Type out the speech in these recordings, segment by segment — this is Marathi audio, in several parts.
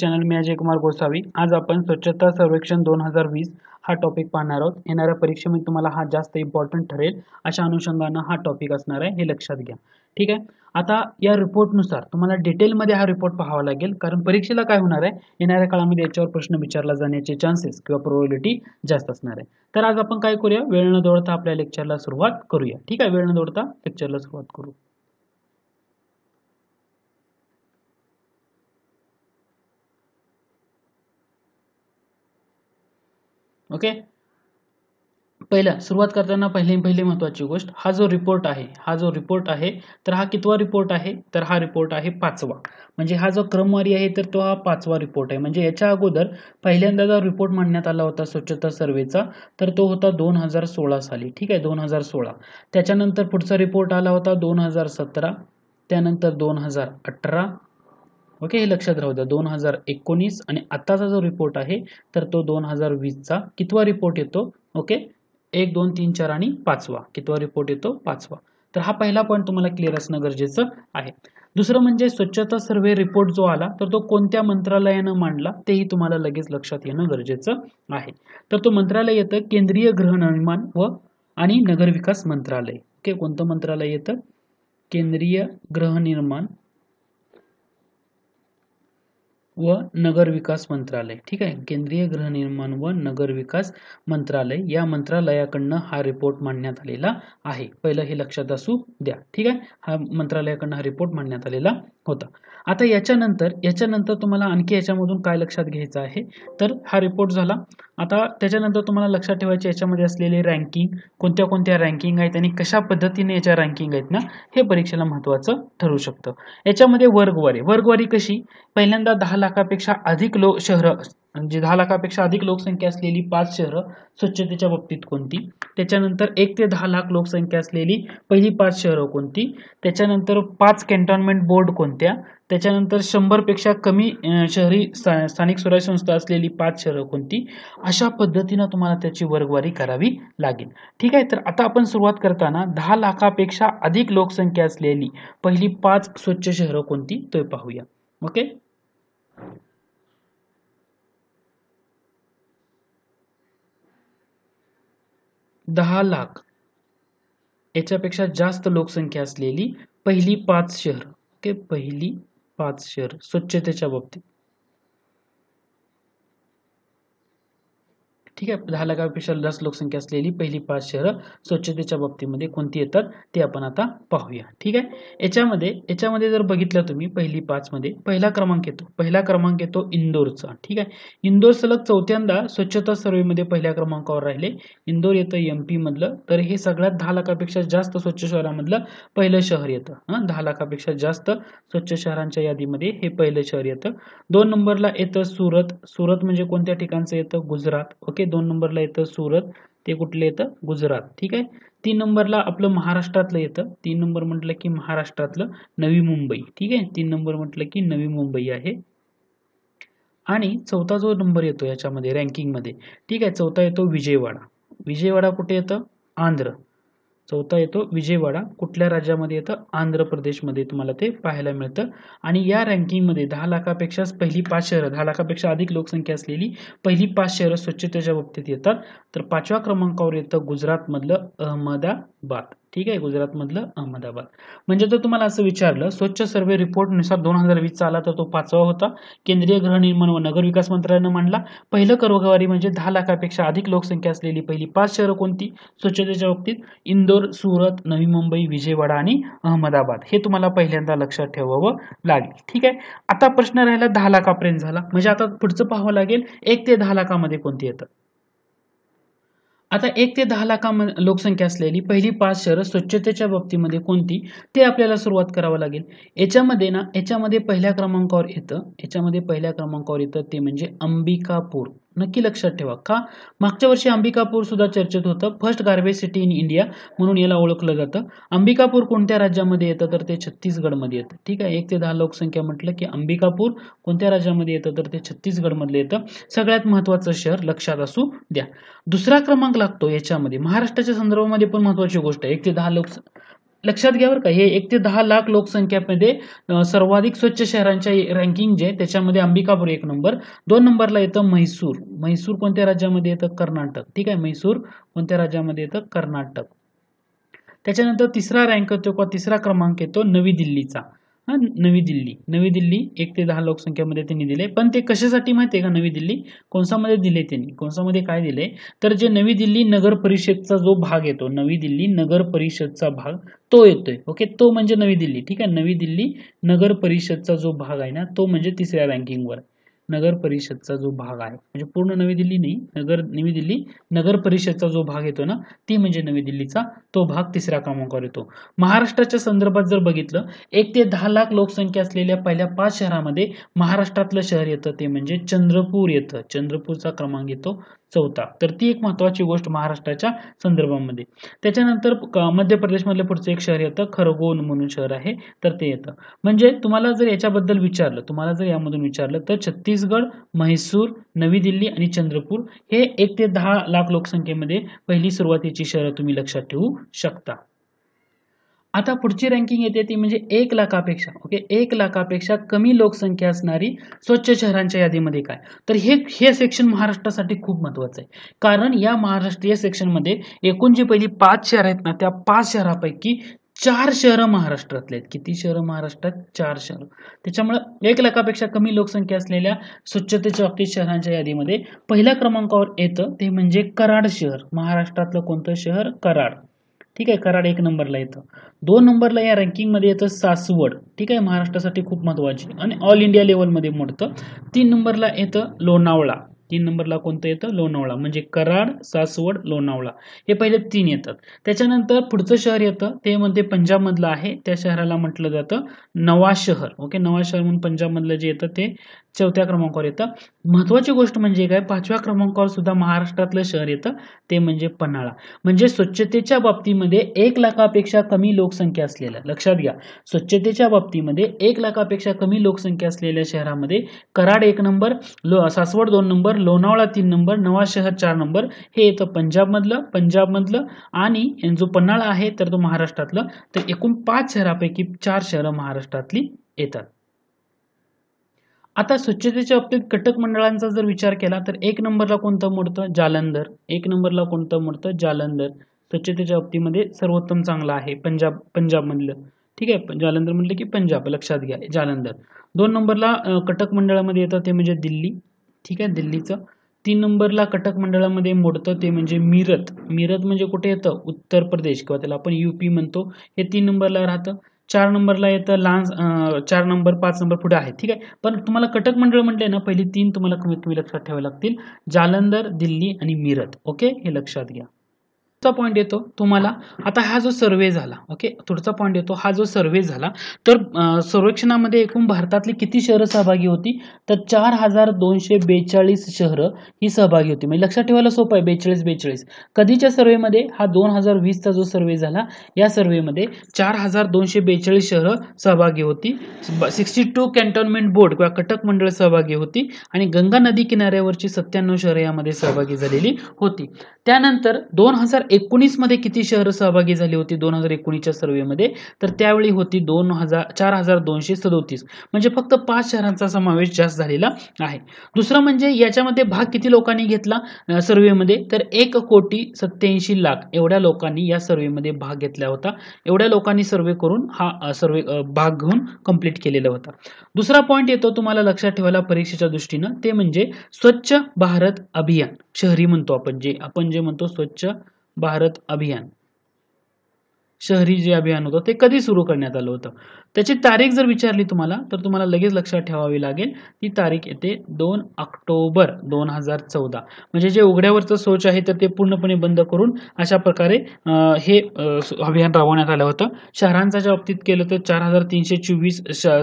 चॅनल मी अजय कुमार गोसावी आज आपण स्वच्छता सर्वेक्षण दोन हजार वीस हा टॉपिक पाहणार आहोत येणाऱ्या परीक्षेमध्ये तुम्हाला हा जास्त इम्पॉर्टंट ठरेल अशा अनुषंगानं हा टॉपिक असणार आहे हे लक्षात घ्या ठीक आहे आता या रिपोर्टनुसार तुम्हाला डिटेलमध्ये हा रिपोर्ट पाहावा लागेल कारण परीक्षेला काय होणार आहे येणाऱ्या काळामध्ये याच्यावर प्रश्न विचारला जाण्याचे चान्सेस किंवा प्रोबॅबिलिटी जास्त असणार आहे तर आज आपण काय करूया वेळ न दौडता आपल्या लेक्चरला सुरुवात करूया ठीक आहे वेळ न दौडता लेक्चरला सुरुवात करू ओके पहिलं सुरुवात करताना पहिली पहिली महत्त्वाची गोष्ट हा जो रिपोर्ट आहे हा जो रिपोर्ट आहे तर हा कितवा रिपोर्ट आहे तर हा रिपोर्ट आहे पाचवा म्हणजे हा जो क्रमवारी आहे तर तो हा पाचवा रिपोर्ट आहे म्हणजे याच्या अगोदर पहिल्यांदा जो रिपोर्ट मांडण्यात आला होता स्वच्छता सर्वेचा तर तो होता दोन हजार सोळा साली ठीक आहे दोन हजार सोळा त्याच्यानंतर पुढचा रिपोर्ट आला होता दोन हजार सतरा त्यानंतर दोन हजार अठरा ओके हे लक्षात राहू द्या दोन हजार एकोणीस आणि आत्ताचा जो रिपोर्ट आहे तर तो दोन हजार वीसचा कितवा रिपोर्ट येतो ओके एक दोन तीन चार आणि पाचवा कितवा रिपोर्ट येतो पाचवा तर हा पहिला पॉईंट तुम्हाला क्लिअर असणं गरजेचं आहे दुसरं म्हणजे स्वच्छता सर्वे रिपोर्ट जो आला तर तो कोणत्या मंत्रालयानं मांडला तेही तुम्हाला लगेच लक्षात येणं गरजेचं आहे तर तो मंत्रालय येतं केंद्रीय गृहनिर्माण व आणि नगरविकास मंत्रालय ओके कोणतं मंत्रालय येतं केंद्रीय गृहनिर्माण व नगर विकास मंत्रालय ठीक आहे केंद्रीय गृहनिर्माण व नगर विकास मंत्रालय या मंत्रालयाकडनं हा रिपोर्ट मांडण्यात आलेला आहे पहिलं हे लक्षात असू द्या ठीक आहे हा मंत्रालयाकडनं हा रिपोर्ट मांडण्यात आलेला होता आता याच्यानंतर याच्यानंतर तुम्हाला आणखी याच्यामधून काय लक्षात घ्यायचं आहे तर हा रिपोर्ट झाला आता त्याच्यानंतर तुम्हाला लक्षात ठेवायचे याच्यामध्ये असलेले रँकिंग कोणत्या कोणत्या रँकिंग आहेत आणि कशा पद्धतीने याच्या रँकिंग आहेत ना हे परीक्षेला महत्वाचं ठरू शकतं याच्यामध्ये वर्गवारी वर्गवारी कशी पहिल्यांदा दहा लाखापेक्षा अधिक लो शहर म्हणजे दहा लाखापेक्षा अधिक लोकसंख्या असलेली पाच शहरं स्वच्छतेच्या बाबतीत कोणती त्याच्यानंतर एक ते दहा लाख लोकसंख्या असलेली पहिली पाच शहरं कोणती त्याच्यानंतर पाच कॅन्टॉनमेंट बोर्ड कोणत्या त्याच्यानंतर शंभरपेक्षा कमी शहरी स्थानिक स्वराज्य संस्था असलेली पाच शहरं कोणती अशा पद्धतीनं तुम्हाला त्याची वर्गवारी करावी लागेल ठीक आहे तर आता आपण सुरुवात करताना दहा लाखापेक्षा अधिक लोकसंख्या असलेली पहिली पाच स्वच्छ शहरं कोणती ते पाहूया ओके दहा लाख याच्यापेक्षा जास्त लोकसंख्या असलेली पहिली पाच शहर ओके पहिली पाच शहर स्वच्छतेच्या बाबतीत ठीक आहे दहा लाखापेक्षा जास्त लोकसंख्या असलेली पहिली पाच शहरं स्वच्छतेच्या बाबतीमध्ये कोणती येतात ते आपण आता पाहूया ठीक आहे याच्यामध्ये याच्यामध्ये जर बघितलं तुम्ही पहिली पाचमध्ये पहिला क्रमांक येतो पहिला क्रमांक येतो इंदोरचा ठीक आहे इंदोर सलग चौथ्यांदा स्वच्छता सर्वेमध्ये पहिल्या क्रमांकावर राहिले इंदोर येतं एमपी मधलं तर हे सगळ्यात दहा लाखापेक्षा जास्त स्वच्छ शहरामधलं पहिलं शहर येतं हां दहा लाखापेक्षा जास्त स्वच्छ शहरांच्या यादीमध्ये हे पहिलं शहर येतं दोन नंबरला येतं सुरत सुरत म्हणजे कोणत्या ठिकाणचं येतं गुजरात ओके दोन नंबरला येतं सुरत ते कुठलं येतं गुजरात ठीक आहे तीन नंबरला आपलं महाराष्ट्रातलं येतं तीन नंबर म्हटलं की महाराष्ट्रातलं नवी मुंबई ठीक आहे तीन नंबर म्हटलं की नवी मुंबई आहे आणि चौथा जो नंबर येतो याच्यामध्ये मध्ये ठीक आहे चौथा येतो विजयवाडा विजयवाडा कुठे येतं आंध्र चौथा येतो विजयवाडा कुठल्या राज्यामध्ये येतं आंध्र प्रदेशमध्ये तुम्हाला ते पाहायला मिळतं आणि या रँकिंगमध्ये दहा लाखापेक्षा पहिली पाच शहरं दहा लाखापेक्षा अधिक लोकसंख्या असलेली पहिली पाच शहरं स्वच्छतेच्या बाबतीत येतात तर पाचव्या क्रमांकावर येतं गुजरातमधलं अहमदाबाद ठीक आहे गुजरातमधलं अहमदाबाद म्हणजे जर तुम्हाला असं विचारलं स्वच्छ सर्वे रिपोर्टनुसार दोन हजार वीसचा आला तर तो पाचवा होता केंद्रीय गृहनिर्माण व नगर विकास मंत्रालयानं मांडला पहिलं करोगवारी म्हणजे दहा लाखापेक्षा अधिक लोकसंख्या असलेली पहिली पाच शहरं कोणती स्वच्छतेच्या बाबतीत इंदोर सुरत नवी मुंबई विजयवाडा आणि अहमदाबाद हे तुम्हाला पहिल्यांदा लक्षात ठेवावं लागेल ठीक आहे आता प्रश्न राहिला दहा लाखापर्यंत झाला म्हणजे आता पुढचं पाहावं लागेल एक ते दहा लाखामध्ये कोणती येतं आता एक ते दहा लाखा लोकसंख्या असलेली पहिली पाच शहरं स्वच्छतेच्या बाबतीमध्ये कोणती ते आपल्याला सुरुवात करावं लागेल याच्यामध्ये ना याच्यामध्ये पहिल्या क्रमांकावर येतं याच्यामध्ये पहिल्या क्रमांकावर येतं ते म्हणजे अंबिकापूर नक्की लक्षात ठेवा का मागच्या वर्षी अंबिकापूर सुद्धा चर्चेत होतं first garbage city in India म्हणून याला ओळखलं जातं अंबिकापूर कोणत्या राज्यामध्ये येतं तर ते छत्तीसगडमध्ये येतं ठीक आहे एक ते दहा लोकसंख्या म्हटलं की अंबिकापूर कोणत्या राज्यामध्ये येतं तर ते छत्तीसगडमधले येतं सगळ्यात महत्त्वाचं शहर लक्षात असू द्या दुसरा क्रमांक लागतो याच्यामध्ये महाराष्ट्राच्या संदर्भामध्ये पण महत्वाची गोष्ट आहे एक ते दहा लोक लक्षात घ्या बरं का हे एक ते दहा लाख लोकसंख्यामध्ये सर्वाधिक स्वच्छ शहरांच्या रँकिंग जे त्याच्यामध्ये अंबिकापूर एक नंबर दोन नंबरला येतं म्हैसूर म्हैसूर कोणत्या राज्यामध्ये येतं कर्नाटक ठीक आहे म्हैसूर कोणत्या राज्यामध्ये येतं कर्नाटक त्याच्यानंतर तिसरा रँक येतो किंवा तिसरा क्रमांक येतो नवी दिल्लीचा हा नवी दिल्ली नवी दिल्ली एक ते दहा लोकसंख्यामध्ये त्यांनी दिले पण ते कशासाठी माहिती आहे का नवी दिल्ली कोणसामध्ये दिले त्यांनी कोणसामध्ये काय दिले तर जे नवी दिल्ली नगर परिषदचा जो भाग येतो नवी दिल्ली नगर परिषदचा भाग तो येतोय ओके तो म्हणजे नवी दिल्ली ठीक आहे नवी दिल्ली नगर परिषदचा जो भाग आहे ना तो म्हणजे तिसऱ्या रँकिंगवर नगर परिषदचा जो भाग आहे म्हणजे पूर्ण नवी दिल्ली नाही नगर नवी दिल्ली नगर परिषदचा जो भाग येतो ना ती म्हणजे नवी दिल्लीचा तो भाग तिसऱ्या क्रमांकावर येतो महाराष्ट्राच्या संदर्भात जर बघितलं एक ते दहा लाख लोकसंख्या असलेल्या पहिल्या पाच शहरामध्ये महाराष्ट्रातलं शहर येतं ते म्हणजे चंद्रपूर येतं चंद्रपूरचा क्रमांक येतो चौथा तर ती एक महत्वाची गोष्ट महाराष्ट्राच्या संदर्भामध्ये त्याच्यानंतर मध्य प्रदेशमधलं पुढचं एक शहर येतं खरगोन म्हणून शहर आहे तर ते येतं म्हणजे तुम्हाला जर याच्याबद्दल विचारलं तुम्हाला जर यामधून विचारलं तर छत्तीसगड म्हैसूर नवी दिल्ली आणि चंद्रपूर हे एक ते दहा लाख लोकसंख्येमध्ये पहिली सुरुवातीची शहरं तुम्ही लक्षात ठेवू शकता आता पुढची रँकिंग येते ती म्हणजे एक लाखापेक्षा ओके एक लाखापेक्षा कमी लोकसंख्या असणारी स्वच्छ शहरांच्या यादीमध्ये काय तर हे हे सेक्शन महाराष्ट्रासाठी खूप महत्वाचं आहे कारण या महाराष्ट्रीय सेक्शनमध्ये एकूण जी पहिली पाच शहर आहेत ना त्या पाच शहरापैकी चार शहरं महाराष्ट्रातले आहेत किती शहरं महाराष्ट्रात चार शहरं त्याच्यामुळं एक लाखापेक्षा कमी लोकसंख्या असलेल्या स्वच्छतेच्या बाबतीत शहरांच्या यादीमध्ये पहिल्या क्रमांकावर येतं ते म्हणजे कराड शहर महाराष्ट्रातलं कोणतं शहर कराड ठीक आहे कराड एक नंबरला येतं दोन नंबरला या रँकिंगमध्ये येतं सासवड ठीक आहे महाराष्ट्रासाठी खूप महत्त्वाची आणि ऑल इंडिया लेवलमध्ये मोडतं तीन नंबरला येतं लोणावळा तीन नंबरला कोणतं येतं लोणावळा म्हणजे कराड सासवड लोणावळा हे पहिले तीन येतात त्याच्यानंतर पुढचं शहर येतं ते म्हणजे पंजाबमधलं आहे त्या शहराला म्हटलं जातं नवा शहर ओके नवा शहर म्हणून पंजाबमधलं जे येतं ते चौथ्या क्रमांकावर येतं महत्वाची गोष्ट म्हणजे काय पाचव्या क्रमांकावर सुद्धा महाराष्ट्रातलं शहर येतं ते म्हणजे पन्हाळा म्हणजे स्वच्छतेच्या बाबतीमध्ये एक लाखापेक्षा कमी लोकसंख्या असलेल्या लक्षात घ्या स्वच्छतेच्या बाबतीमध्ये एक लाखापेक्षा कमी लोकसंख्या असलेल्या शहरामध्ये कराड एक नंबर लो सासवड दोन नंबर लोणावळा तीन नंबर नवा शहर चार नंबर हे येतं पंजाबमधलं पंजाबमधलं आणि जो पन्हाळा आहे तर तो महाराष्ट्रातलं तर एकूण पाच शहरापैकी चार शहरं महाराष्ट्रातली येतात आता स्वच्छतेच्या बाबतीत कटक मंडळांचा जर विचार केला तर एक नंबरला कोणतं मोडतं जालंधर एक नंबरला कोणतं मोडतं जालंधर स्वच्छतेच्या बाबतीमध्ये सर्वोत्तम चांगलं आहे पंजाब पंजाबमधलं ठीक आहे जालंधर म्हटलं की पंजाब लक्षात घ्या जालंधर दोन नंबरला कटक मंडळामध्ये येतं ते म्हणजे दिल्ली ठीक आहे दिल्लीचं तीन नंबरला कटक मंडळामध्ये मोडतं ते म्हणजे मिरत मिरत म्हणजे कुठे येतं उत्तर प्रदेश किंवा त्याला आपण यू पी म्हणतो हे तीन नंबरला राहतं चार नंबरला येतं लहान चार नंबर पाच नंबर पुढे आहे ठीक आहे पण तुम्हाला कटक मंडळ म्हटले ना पहिली तीन तुम्हाला कमीत कमी लक्षात ठेवावे लागतील जालंधर दिल्ली आणि मिरत ओके हे लक्षात घ्या पुढचा पॉईंट येतो तुम्हाला आता हा जो सर्वे झाला ओके पुढचा पॉईंट येतो हा जो सर्वे झाला तर सर्वेक्षणामध्ये एकूण भारतातली किती शहरं सहभागी होती तर चार हजार दोनशे बेचाळीस शहरं ही सहभागी होती म्हणजे लक्षात ठेवायला सोपं आहे बेचाळीस बेचाळीस कधीच्या सर्वेमध्ये हा दोन हजार वीसचा जो सर्वे झाला या सर्वेमध्ये चार हजार दोनशे बेचाळीस शहरं सहभागी होती सिक्स्टी टू कॅन्टोन्मेंट बोर्ड किंवा कटक मंडळ सहभागी होती आणि गंगा नदी किनाऱ्यावरची सत्त्याण्णव शहरं यामध्ये सहभागी झालेली होती त्यानंतर दोन हजार एकोणीस मध्ये किती शहर सहभागी झाली होती दोन हजार एकोणीसच्या सर्व्हेमध्ये तर त्यावेळी होती दोन हजार चार हजार दोनशे सदोतीस म्हणजे फक्त पाच शहरांचा समावेश जास्त झालेला आहे दुसरं म्हणजे याच्यामध्ये भाग किती लोकांनी घेतला सर्व्हेमध्ये तर एक कोटी सत्याऐंशी लाख एवढ्या लोकांनी या सर्व्हेमध्ये भाग घेतला होता एवढ्या लोकांनी सर्वे करून हा सर्वे भाग घेऊन कंप्लीट केलेला होता दुसरा पॉईंट येतो तुम्हाला लक्षात ठेवायला परीक्षेच्या दृष्टीनं ते म्हणजे स्वच्छ भारत अभियान शहरी म्हणतो आपण जे आपण जे म्हणतो स्वच्छ भारत अभियान शहरी जे अभियान होता, ते कधी सुरू करण्यात आलं होतं त्याची तारीख जर विचारली तुम्हाला तर तुम्हाला लगेच लक्षात ठेवावी लागेल ती तारीख येते दोन ऑक्टोबर दोन हजार चौदा म्हणजे जे उघड्यावरचं सोच आहे तर ते पूर्णपणे बंद करून अशा प्रकारे हे अभियान राबवण्यात आलं होतं शहरांच्या बाबतीत केलं तर चार हजार तीनशे चोवीस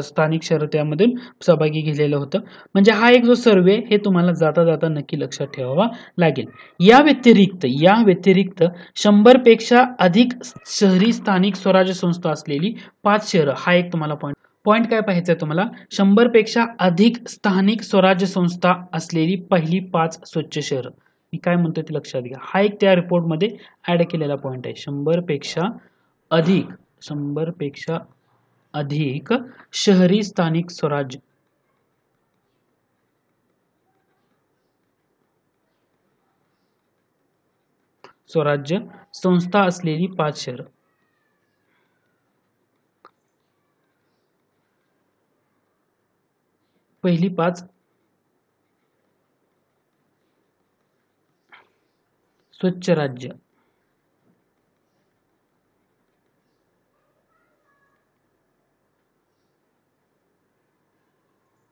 स्थानिक शहर त्यामधून सहभागी घेतलेलं होतं म्हणजे हा एक जो सर्वे हे तुम्हाला जाता जाता नक्की लक्षात ठेवावा लागेल या व्यतिरिक्त या व्यतिरिक्त शंभरपेक्षा अधिक शहरी स्थानिक स्वराज्य संस्था असलेली पाच शहरं हा एक तुम्हाला पॉईंट पॉईंट काय पाहायचं आहे तुम्हाला शंभरपेक्षा अधिक स्थानिक स्वराज्य संस्था असलेली पहिली पाच स्वच्छ शहरं मी काय म्हणतोय ते लक्षात घ्या हा एक त्या रिपोर्टमध्ये ऍड केलेला पॉईंट आहे शंभरपेक्षा अधिक शंभरपेक्षा अधिक शहरी स्थानिक स्वराज्य स्वराज्य संस्था असलेली पाच शहरं पहिली पाच स्वच्छ राज्य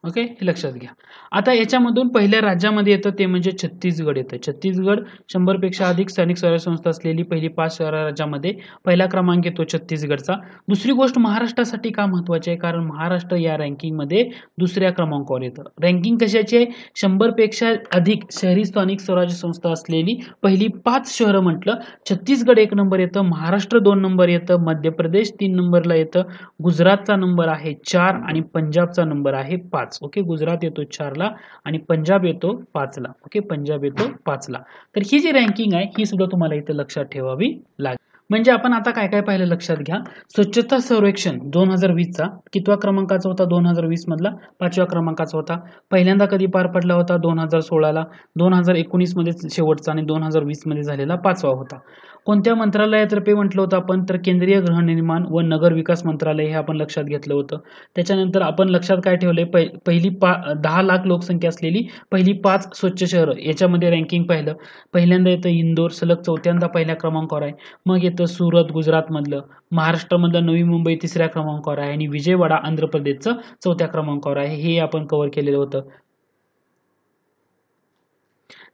ओके हे लक्षात घ्या आता याच्यामधून पहिल्या राज्यामध्ये येतं ते म्हणजे छत्तीसगड येतं छत्तीसगड शंभरपेक्षा अधिक स्थानिक स्वराज्य संस्था असलेली पहिली पाच शहरा राज्यामध्ये पहिला क्रमांक येतो छत्तीसगडचा दुसरी गोष्ट महाराष्ट्रासाठी का महत्वाची आहे कारण महाराष्ट्र या रँकिंगमध्ये दुसऱ्या क्रमांकावर येतं रँकिंग कशाची आहे शंभरपेक्षा अधिक शहरी स्थानिक स्वराज्य संस्था असलेली पहिली पाच शहरं म्हटलं छत्तीसगड एक नंबर येतं महाराष्ट्र दोन नंबर येतं मध्य प्रदेश तीन नंबरला येतं गुजरातचा नंबर आहे चार आणि पंजाबचा नंबर आहे पाच ओके गुजरात येतो चारला आणि पंजाब येतो पाचला ओके पंजाब येतो पाचला तर ही जी रँकिंग आहे ही सुद्धा तुम्हाला इथे लक्षात ठेवावी लागेल म्हणजे आपण आता काय काय पाहिलं लक्षात घ्या स्वच्छता सर्वेक्षण दोन हजार वीसचा कितवा क्रमांकाचा होता दोन हजार वीस मधला पाचव्या क्रमांकाचा होता पहिल्यांदा कधी पार पडला होता दोन हजार सोळाला दोन हजार मध्ये शेवटचा आणि दोन हजार मध्ये झालेला पाचवा होता कोणत्या मंत्रालयातर्फे म्हटलं होतं आपण तर केंद्रीय गृहनिर्माण व नगर विकास मंत्रालय हे आपण लक्षात घेतलं होतं त्याच्यानंतर आपण लक्षात काय ठेवलंय पहिली पा दहा लाख लोकसंख्या असलेली पहिली पाच स्वच्छ शहरं याच्यामध्ये रँकिंग पाहिलं पहिल्यांदा येतं इंदोर सलग चौथ्यांदा पहिल्या क्रमांकावर आहे मग येतं सुरत गुजरातमधलं महाराष्ट्रामधलं नवी मुंबई तिसऱ्या क्रमांकावर आहे आणि विजयवाडा आंध्र प्रदेशचं चौथ्या क्रमांकावर आहे हे आपण कव्हर केलेलं होतं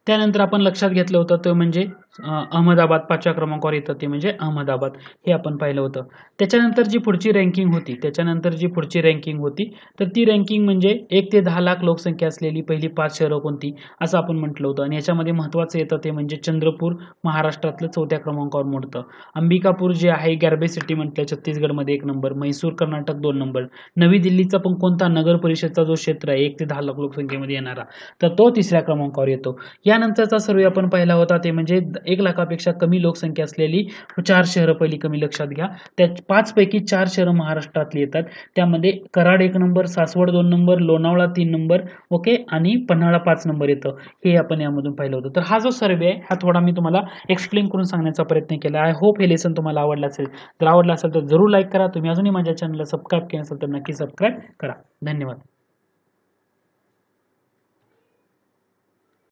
त्यानंतर आपण लक्षात घेतलं होतं ते म्हणजे अहमदाबाद पाचव्या क्रमांकावर येतं ते म्हणजे अहमदाबाद हे आपण पाहिलं होतं त्याच्यानंतर जी पुढची रँकिंग होती त्याच्यानंतर जी पुढची रँकिंग होती तर ती रँकिंग म्हणजे एक ते दहा लाख लोकसंख्या असलेली पहिली पाच शहरं कोणती असं आपण म्हटलं होतं आणि याच्यामध्ये महत्त्वाचं येतं ते म्हणजे चंद्रपूर महाराष्ट्रातलं चौथ्या क्रमांकावर मोडतं अंबिकापूर जे आहे गॅर्बे सिटी म्हटलं छत्तीसगडमध्ये एक नंबर मैसूर कर्नाटक दोन नंबर नवी दिल्लीचा पण कोणता नगर परिषदचा जो क्षेत्र आहे एक ते दहा लाख लोकसंख्येमध्ये येणारा तर तो तिसऱ्या क्रमांकावर येतो यानंतरचा सर्वे आपण पाहिला होता ते म्हणजे एक लाखापेक्षा कमी लोकसंख्या असलेली चार शहरं पहिली कमी लक्षात घ्या त्या पाचपैकी चार शहरं महाराष्ट्रातली येतात त्यामध्ये कराड एक नंबर सासवड दोन नंबर लोणावळा तीन नंबर ओके आणि पन्हाळा पाच नंबर येतं हे आपण यामधून पाहिलं होतं तर हा जो सर्वे आहे हा थोडा मी तुम्हाला एक्सप्लेन करून सांगण्याचा प्रयत्न केला आय होप हे लेसन तुम्हाला आवडलं असेल जर आवडलं असेल तर जरूर लाईक करा तुम्ही अजूनही माझ्या चॅनलला सबस्क्राईब केलं असेल तर नक्की सबस्क्राईब करा धन्यवाद